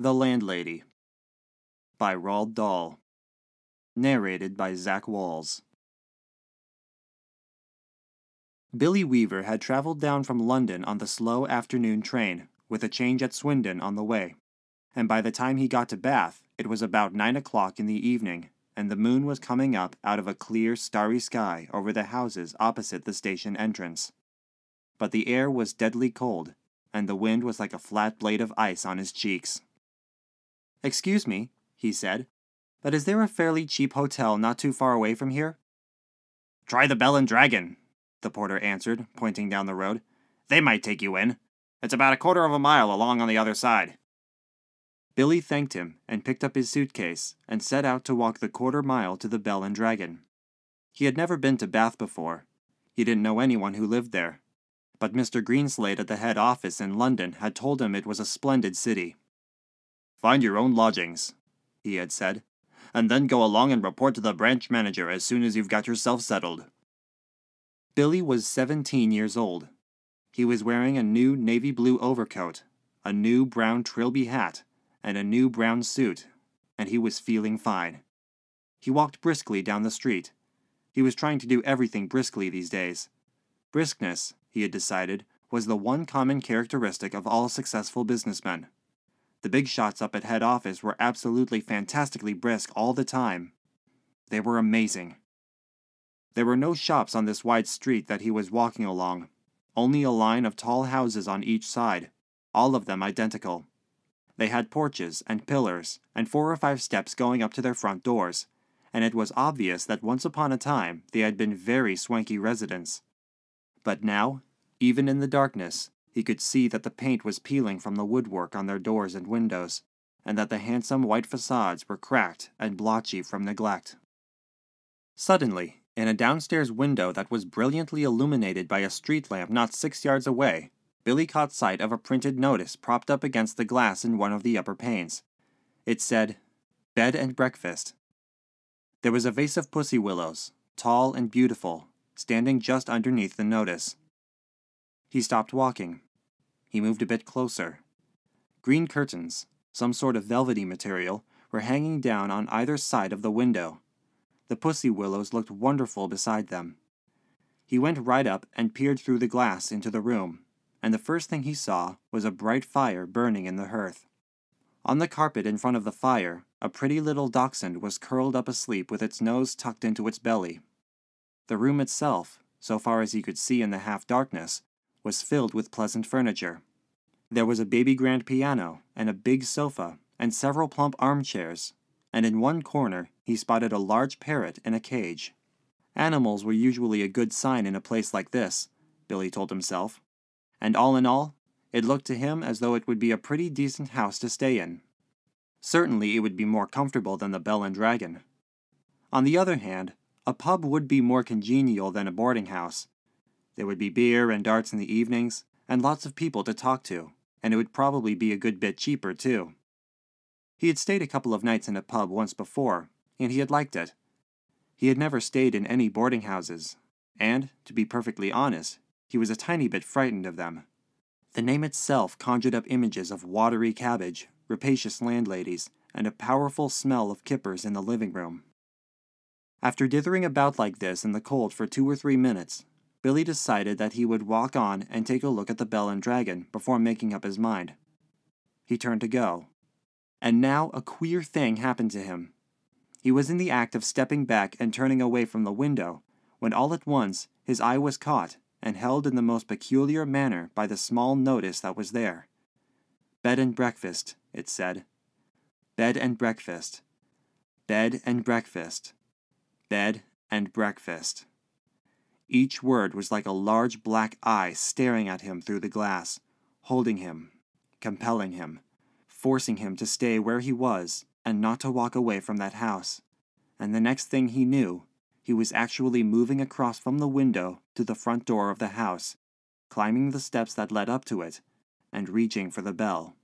The Landlady by Roald Dahl. Narrated by Zach Walls. Billy Weaver had traveled down from London on the slow afternoon train, with a change at Swindon on the way, and by the time he got to Bath, it was about nine o'clock in the evening, and the moon was coming up out of a clear, starry sky over the houses opposite the station entrance. But the air was deadly cold, and the wind was like a flat blade of ice on his cheeks. Excuse me, he said, but is there a fairly cheap hotel not too far away from here? Try the Bell and Dragon, the porter answered, pointing down the road. They might take you in. It's about a quarter of a mile along on the other side. Billy thanked him and picked up his suitcase and set out to walk the quarter mile to the Bell and Dragon. He had never been to Bath before. He didn't know anyone who lived there. But Mr. Greenslade at the head office in London had told him it was a splendid city. Find your own lodgings, he had said, and then go along and report to the branch manager as soon as you've got yourself settled. Billy was 17 years old. He was wearing a new navy blue overcoat, a new brown trilby hat, and a new brown suit, and he was feeling fine. He walked briskly down the street. He was trying to do everything briskly these days. Briskness, he had decided, was the one common characteristic of all successful businessmen. The big shots up at head office were absolutely fantastically brisk all the time. They were amazing. There were no shops on this wide street that he was walking along, only a line of tall houses on each side, all of them identical. They had porches and pillars and four or five steps going up to their front doors, and it was obvious that once upon a time they had been very swanky residents. But now, even in the darkness, he could see that the paint was peeling from the woodwork on their doors and windows, and that the handsome white facades were cracked and blotchy from neglect. Suddenly, in a downstairs window that was brilliantly illuminated by a street lamp not six yards away, Billy caught sight of a printed notice propped up against the glass in one of the upper panes. It said, Bed and Breakfast. There was a vase of pussy willows, tall and beautiful, standing just underneath the notice. He stopped walking, he moved a bit closer. Green curtains, some sort of velvety material, were hanging down on either side of the window. The pussy willows looked wonderful beside them. He went right up and peered through the glass into the room, and the first thing he saw was a bright fire burning in the hearth. On the carpet in front of the fire, a pretty little dachshund was curled up asleep with its nose tucked into its belly. The room itself, so far as he could see in the half darkness, was filled with pleasant furniture. There was a baby grand piano and a big sofa and several plump armchairs, and in one corner he spotted a large parrot in a cage. Animals were usually a good sign in a place like this, Billy told himself, and all in all, it looked to him as though it would be a pretty decent house to stay in. Certainly it would be more comfortable than the Bell and Dragon. On the other hand, a pub would be more congenial than a boarding house, there would be beer and darts in the evenings, and lots of people to talk to, and it would probably be a good bit cheaper, too. He had stayed a couple of nights in a pub once before, and he had liked it. He had never stayed in any boarding houses, and, to be perfectly honest, he was a tiny bit frightened of them. The name itself conjured up images of watery cabbage, rapacious landladies, and a powerful smell of kippers in the living room. After dithering about like this in the cold for two or three minutes, Billy decided that he would walk on and take a look at the Bell and Dragon before making up his mind. He turned to go. And now a queer thing happened to him. He was in the act of stepping back and turning away from the window when all at once his eye was caught and held in the most peculiar manner by the small notice that was there. Bed and breakfast, it said. Bed and breakfast. Bed and breakfast. Bed and breakfast. Each word was like a large black eye staring at him through the glass, holding him, compelling him, forcing him to stay where he was and not to walk away from that house. And the next thing he knew, he was actually moving across from the window to the front door of the house, climbing the steps that led up to it, and reaching for the bell.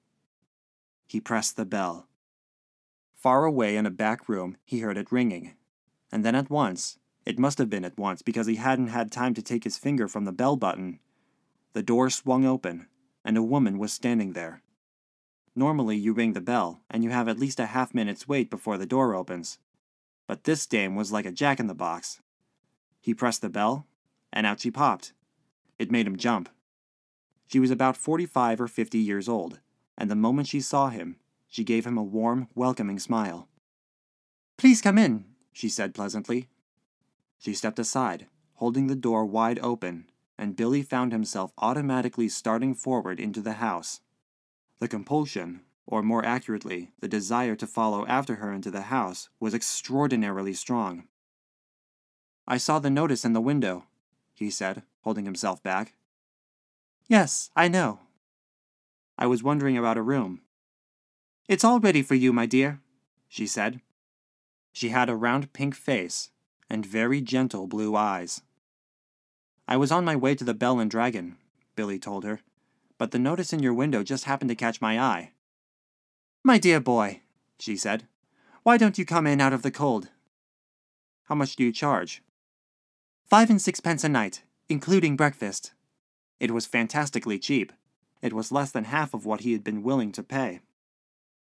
He pressed the bell. Far away in a back room, he heard it ringing. And then at once, it must have been at once, because he hadn't had time to take his finger from the bell button. The door swung open, and a woman was standing there. Normally, you ring the bell, and you have at least a half minute's wait before the door opens. But this dame was like a jack in the box. He pressed the bell, and out she popped. It made him jump. She was about 45 or 50 years old, and the moment she saw him, she gave him a warm, welcoming smile. Please come in, she said pleasantly. She stepped aside, holding the door wide open, and Billy found himself automatically starting forward into the house. The compulsion, or more accurately, the desire to follow after her into the house, was extraordinarily strong. I saw the notice in the window, he said, holding himself back. Yes, I know. I was wondering about a room. It's all ready for you, my dear, she said. She had a round pink face, and very gentle blue eyes. I was on my way to the Bell and Dragon, Billy told her, but the notice in your window just happened to catch my eye. My dear boy, she said, why don't you come in out of the cold? How much do you charge? Five and sixpence a night, including breakfast. It was fantastically cheap. It was less than half of what he had been willing to pay.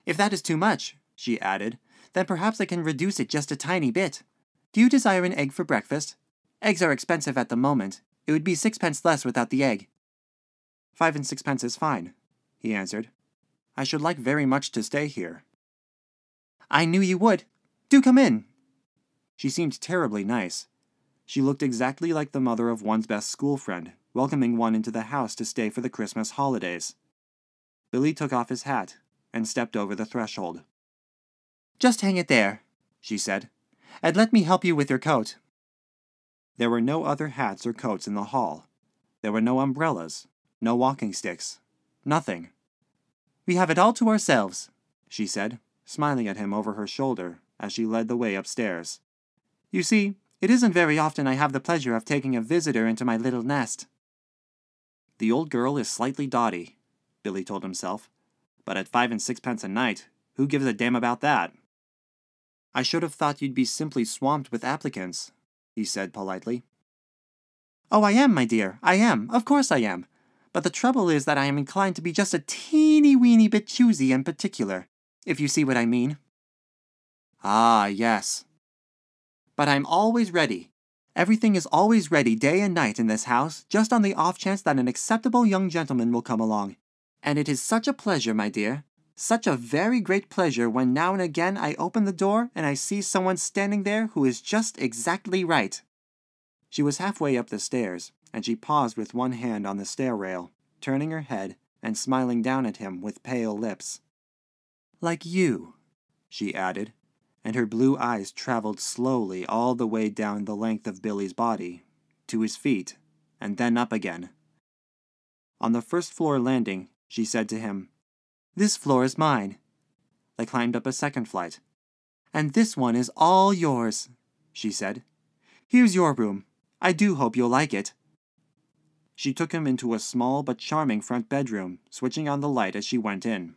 If that is too much, she added, then perhaps I can reduce it just a tiny bit. Do you desire an egg for breakfast? Eggs are expensive at the moment. It would be sixpence less without the egg. Five and sixpence is fine, he answered. I should like very much to stay here. I knew you would. Do come in. She seemed terribly nice. She looked exactly like the mother of one's best school friend, welcoming one into the house to stay for the Christmas holidays. Billy took off his hat and stepped over the threshold. Just hang it there, she said, and let me help you with your coat. There were no other hats or coats in the hall. There were no umbrellas, no walking sticks, nothing. We have it all to ourselves, she said, smiling at him over her shoulder as she led the way upstairs. You see, it isn't very often I have the pleasure of taking a visitor into my little nest. The old girl is slightly dotty, Billy told himself, but at five and sixpence a night, who gives a damn about that? I should have thought you'd be simply swamped with applicants, he said politely. Oh, I am, my dear, I am, of course I am. But the trouble is that I am inclined to be just a teeny weeny bit choosy and particular, if you see what I mean. Ah, yes. But I'm always ready. Everything is always ready day and night in this house, just on the off chance that an acceptable young gentleman will come along. And it is such a pleasure, my dear, such a very great pleasure when now and again I open the door and I see someone standing there who is just exactly right. She was halfway up the stairs, and she paused with one hand on the stair rail, turning her head and smiling down at him with pale lips. Like you, she added, and her blue eyes traveled slowly all the way down the length of Billy's body, to his feet, and then up again. On the first floor landing, she said to him, this floor is mine. They climbed up a second flight. And this one is all yours, she said. Here's your room. I do hope you'll like it. She took him into a small but charming front bedroom, switching on the light as she went in.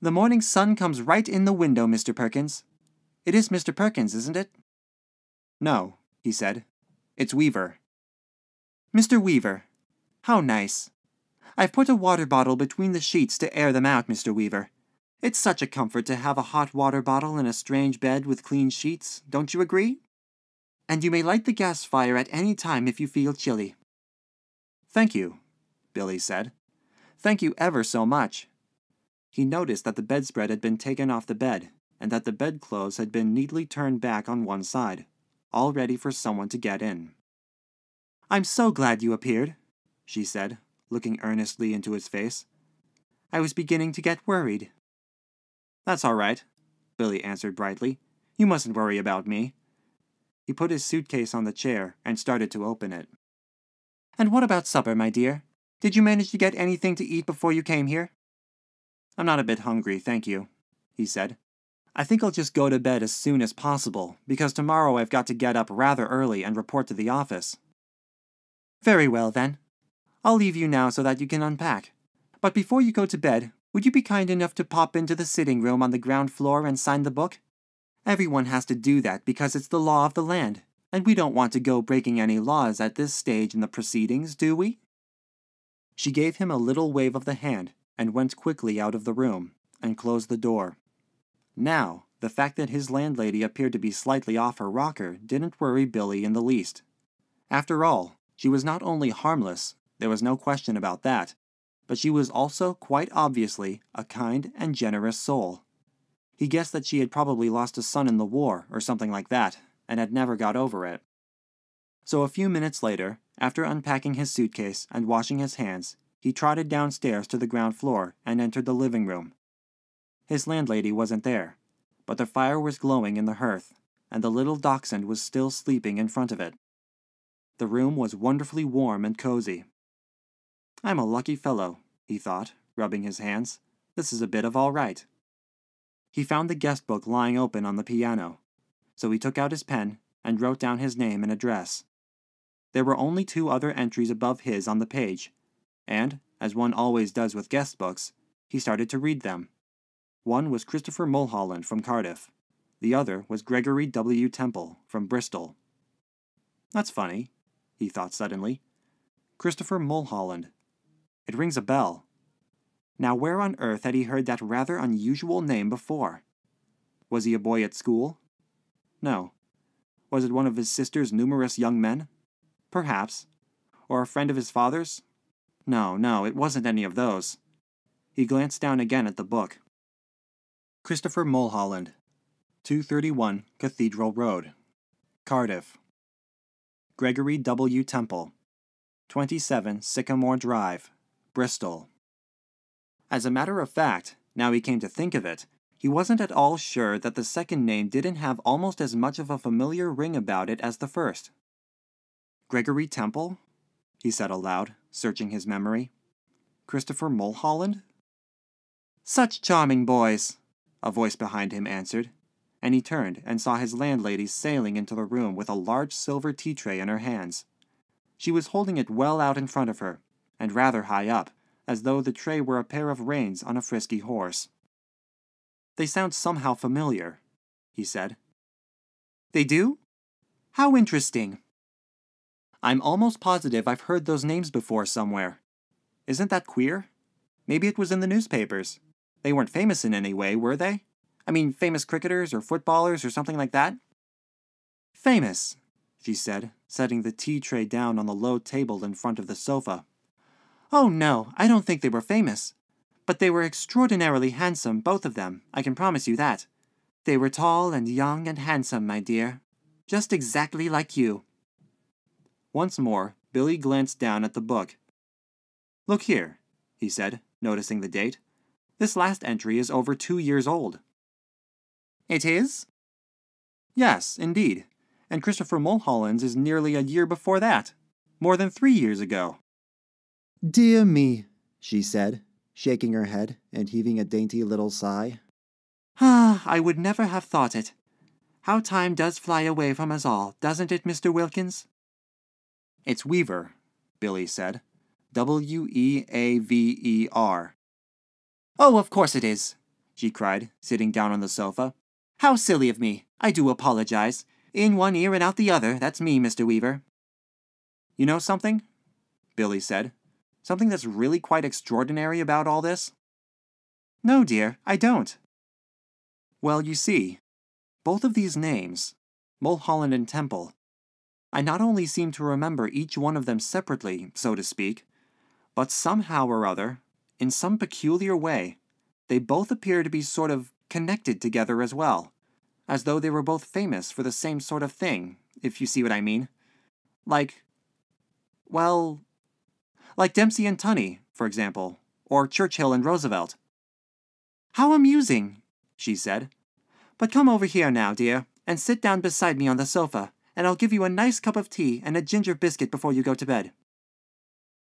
The morning sun comes right in the window, Mr. Perkins. It is Mr. Perkins, isn't it? No, he said. It's Weaver. Mr. Weaver. How nice. I've put a water bottle between the sheets to air them out, Mr. Weaver. It's such a comfort to have a hot water bottle in a strange bed with clean sheets, don't you agree? And you may light the gas fire at any time if you feel chilly. Thank you, Billy said. Thank you ever so much. He noticed that the bedspread had been taken off the bed, and that the bedclothes had been neatly turned back on one side, all ready for someone to get in. I'm so glad you appeared, she said, looking earnestly into his face. I was beginning to get worried. That's all right, Billy answered brightly. You mustn't worry about me. He put his suitcase on the chair and started to open it. And what about supper, my dear? Did you manage to get anything to eat before you came here? I'm not a bit hungry, thank you, he said. I think I'll just go to bed as soon as possible, because tomorrow I've got to get up rather early and report to the office. Very well, then, I'll leave you now so that you can unpack. But before you go to bed, would you be kind enough to pop into the sitting room on the ground floor and sign the book? Everyone has to do that because it's the law of the land, and we don't want to go breaking any laws at this stage in the proceedings, do we? She gave him a little wave of the hand and went quickly out of the room and closed the door. Now, the fact that his landlady appeared to be slightly off her rocker didn't worry Billy in the least. After all, she was not only harmless, there was no question about that. But she was also, quite obviously, a kind and generous soul. He guessed that she had probably lost a son in the war, or something like that, and had never got over it. So a few minutes later, after unpacking his suitcase and washing his hands, he trotted downstairs to the ground floor and entered the living room. His landlady wasn't there, but the fire was glowing in the hearth, and the little dachshund was still sleeping in front of it. The room was wonderfully warm and cozy, I'm a lucky fellow, he thought, rubbing his hands. This is a bit of all right. He found the guest book lying open on the piano, so he took out his pen and wrote down his name and address. There were only two other entries above his on the page, and, as one always does with guest books, he started to read them. One was Christopher Mulholland from Cardiff. The other was Gregory W. Temple from Bristol. That's funny, he thought suddenly. Christopher Mulholland, it rings a bell. Now, where on earth had he heard that rather unusual name before? Was he a boy at school? No. Was it one of his sister's numerous young men? Perhaps. Or a friend of his father's? No, no, it wasn't any of those. He glanced down again at the book. Christopher Mulholland, 231 Cathedral Road, Cardiff. Gregory W. Temple, 27 Sycamore Drive, Bristol. As a matter of fact, now he came to think of it, he wasn't at all sure that the second name didn't have almost as much of a familiar ring about it as the first. Gregory Temple? he said aloud, searching his memory. Christopher Mulholland? Such charming boys, a voice behind him answered, and he turned and saw his landlady sailing into the room with a large silver tea tray in her hands. She was holding it well out in front of her, and rather high up, as though the tray were a pair of reins on a frisky horse. They sound somehow familiar, he said. They do? How interesting. I'm almost positive I've heard those names before somewhere. Isn't that queer? Maybe it was in the newspapers. They weren't famous in any way, were they? I mean, famous cricketers or footballers or something like that? Famous, she said, setting the tea tray down on the low table in front of the sofa. Oh no, I don't think they were famous. But they were extraordinarily handsome, both of them, I can promise you that. They were tall and young and handsome, my dear. Just exactly like you. Once more, Billy glanced down at the book. Look here, he said, noticing the date. This last entry is over two years old. It is? Yes, indeed. And Christopher Mulholland's is nearly a year before that, more than three years ago. Dear me, she said, shaking her head and heaving a dainty little sigh. Ah, I would never have thought it. How time does fly away from us all, doesn't it, Mr. Wilkins? It's Weaver, Billy said. W E A V E R. Oh, of course it is, she cried, sitting down on the sofa. How silly of me. I do apologize. In one ear and out the other, that's me, Mr. Weaver. You know something? Billy said, Something that's really quite extraordinary about all this? No, dear, I don't. Well, you see, both of these names, Mulholland and Temple, I not only seem to remember each one of them separately, so to speak, but somehow or other, in some peculiar way, they both appear to be sort of connected together as well, as though they were both famous for the same sort of thing, if you see what I mean. Like, well, like Dempsey and Tunney, for example, or Churchill and Roosevelt. How amusing, she said. But come over here now, dear, and sit down beside me on the sofa, and I'll give you a nice cup of tea and a ginger biscuit before you go to bed.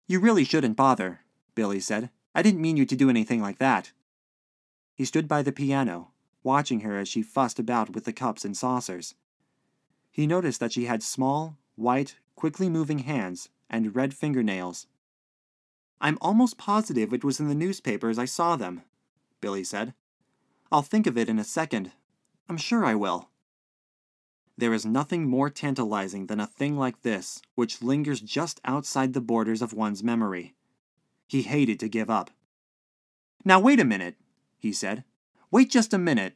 You really shouldn't bother, Billy said. I didn't mean you to do anything like that. He stood by the piano, watching her as she fussed about with the cups and saucers. He noticed that she had small, white, quickly moving hands and red fingernails I'm almost positive it was in the newspapers I saw them, Billy said. I'll think of it in a second. I'm sure I will. There is nothing more tantalizing than a thing like this, which lingers just outside the borders of one's memory. He hated to give up. Now, wait a minute, he said. Wait just a minute.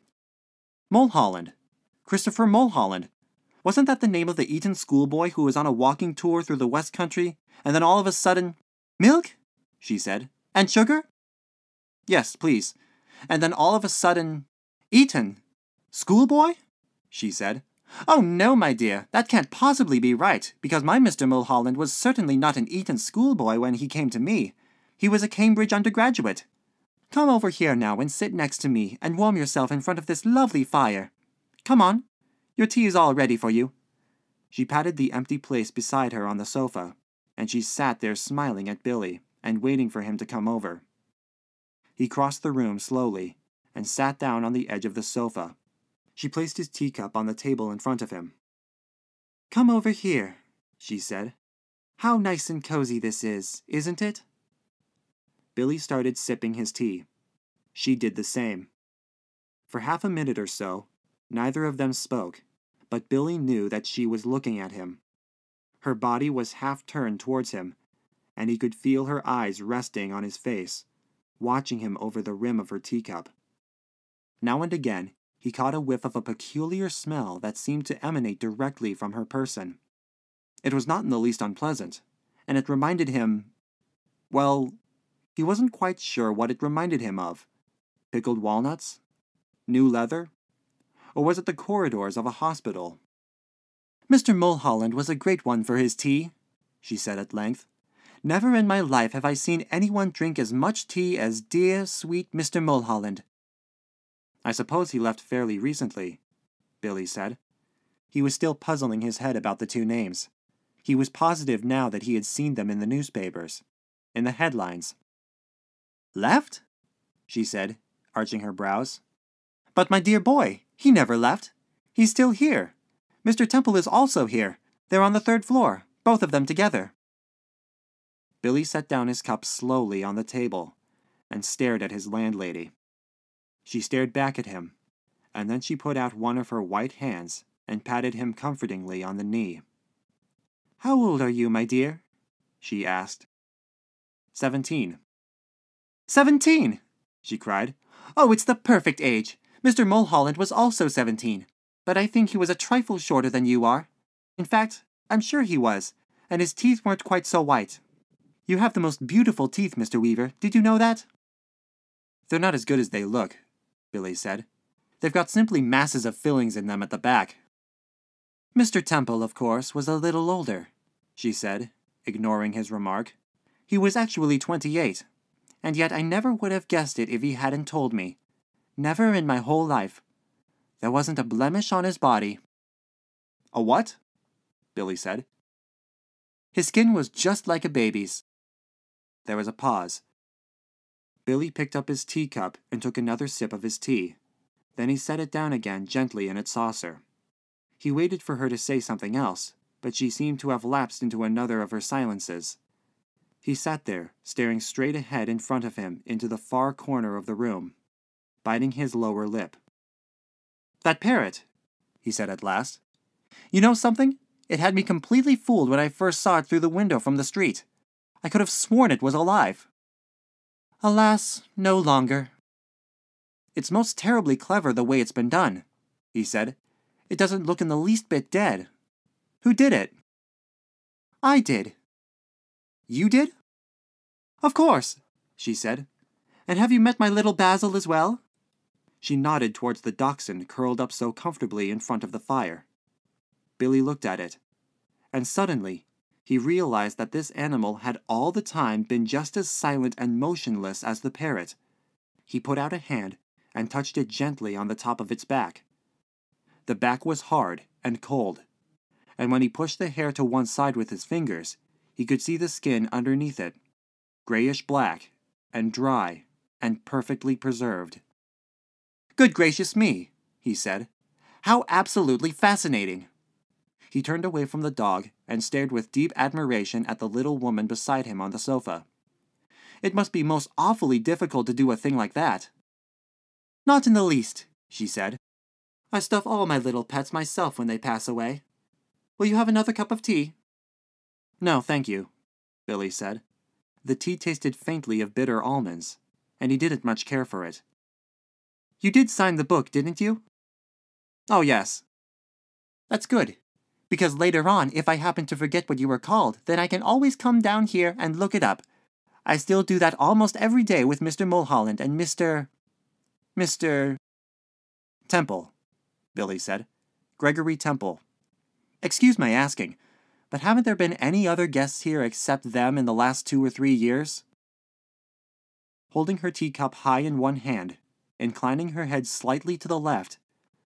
Mulholland. Christopher Mulholland. Wasn't that the name of the Eton schoolboy who was on a walking tour through the West Country, and then all of a sudden. Milk? she said. And sugar? Yes, please. And then all of a sudden, Eton, schoolboy? she said. Oh no, my dear, that can't possibly be right, because my Mr. Mulholland was certainly not an Eton schoolboy when he came to me. He was a Cambridge undergraduate. Come over here now and sit next to me and warm yourself in front of this lovely fire. Come on, your tea is all ready for you. She patted the empty place beside her on the sofa, and she sat there smiling at Billy and waiting for him to come over. He crossed the room slowly and sat down on the edge of the sofa. She placed his teacup on the table in front of him. Come over here, she said. How nice and cozy this is, isn't it? Billy started sipping his tea. She did the same. For half a minute or so, neither of them spoke, but Billy knew that she was looking at him. Her body was half turned towards him and he could feel her eyes resting on his face, watching him over the rim of her teacup. Now and again, he caught a whiff of a peculiar smell that seemed to emanate directly from her person. It was not in the least unpleasant, and it reminded him well, he wasn't quite sure what it reminded him of. Pickled walnuts? New leather? Or was it the corridors of a hospital? Mr. Mulholland was a great one for his tea, she said at length, Never in my life have I seen anyone drink as much tea as dear, sweet Mr. Mulholland. I suppose he left fairly recently, Billy said. He was still puzzling his head about the two names. He was positive now that he had seen them in the newspapers, in the headlines. Left? she said, arching her brows. But my dear boy, he never left. He's still here. Mr. Temple is also here. They're on the third floor, both of them together. Billy set down his cup slowly on the table and stared at his landlady. She stared back at him, and then she put out one of her white hands and patted him comfortingly on the knee. How old are you, my dear? she asked. Seventeen. Seventeen! she cried. Oh, it's the perfect age. Mr. Mulholland was also seventeen, but I think he was a trifle shorter than you are. In fact, I'm sure he was, and his teeth weren't quite so white. You have the most beautiful teeth, Mr. Weaver. Did you know that? They're not as good as they look, Billy said. They've got simply masses of fillings in them at the back. Mr. Temple, of course, was a little older, she said, ignoring his remark. He was actually twenty-eight, and yet I never would have guessed it if he hadn't told me. Never in my whole life. There wasn't a blemish on his body. A what? Billy said. His skin was just like a baby's, there was a pause. Billy picked up his teacup and took another sip of his tea. Then he set it down again gently in its saucer. He waited for her to say something else, but she seemed to have lapsed into another of her silences. He sat there, staring straight ahead in front of him into the far corner of the room, biting his lower lip. That parrot, he said at last. You know something? It had me completely fooled when I first saw it through the window from the street. I could have sworn it was alive. Alas, no longer. It's most terribly clever the way it's been done, he said. It doesn't look in the least bit dead. Who did it? I did. You did? Of course, she said. And have you met my little Basil as well? She nodded towards the dachshund curled up so comfortably in front of the fire. Billy looked at it, and suddenly he realized that this animal had all the time been just as silent and motionless as the parrot. He put out a hand and touched it gently on the top of its back. The back was hard and cold, and when he pushed the hair to one side with his fingers, he could see the skin underneath it, grayish black and dry and perfectly preserved. Good gracious me, he said. How absolutely fascinating! He turned away from the dog and stared with deep admiration at the little woman beside him on the sofa. It must be most awfully difficult to do a thing like that. Not in the least, she said. I stuff all my little pets myself when they pass away. Will you have another cup of tea? No, thank you, Billy said. The tea tasted faintly of bitter almonds, and he didn't much care for it. You did sign the book, didn't you? Oh, yes. That's good, because later on, if I happen to forget what you were called, then I can always come down here and look it up. I still do that almost every day with Mr. Mulholland and Mr. Mr. Temple, Billy said. Gregory Temple. Excuse my asking, but haven't there been any other guests here except them in the last two or three years? Holding her teacup high in one hand, inclining her head slightly to the left,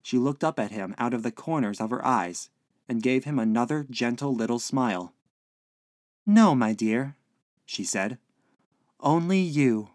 she looked up at him out of the corners of her eyes and gave him another gentle little smile. No, my dear, she said. Only you.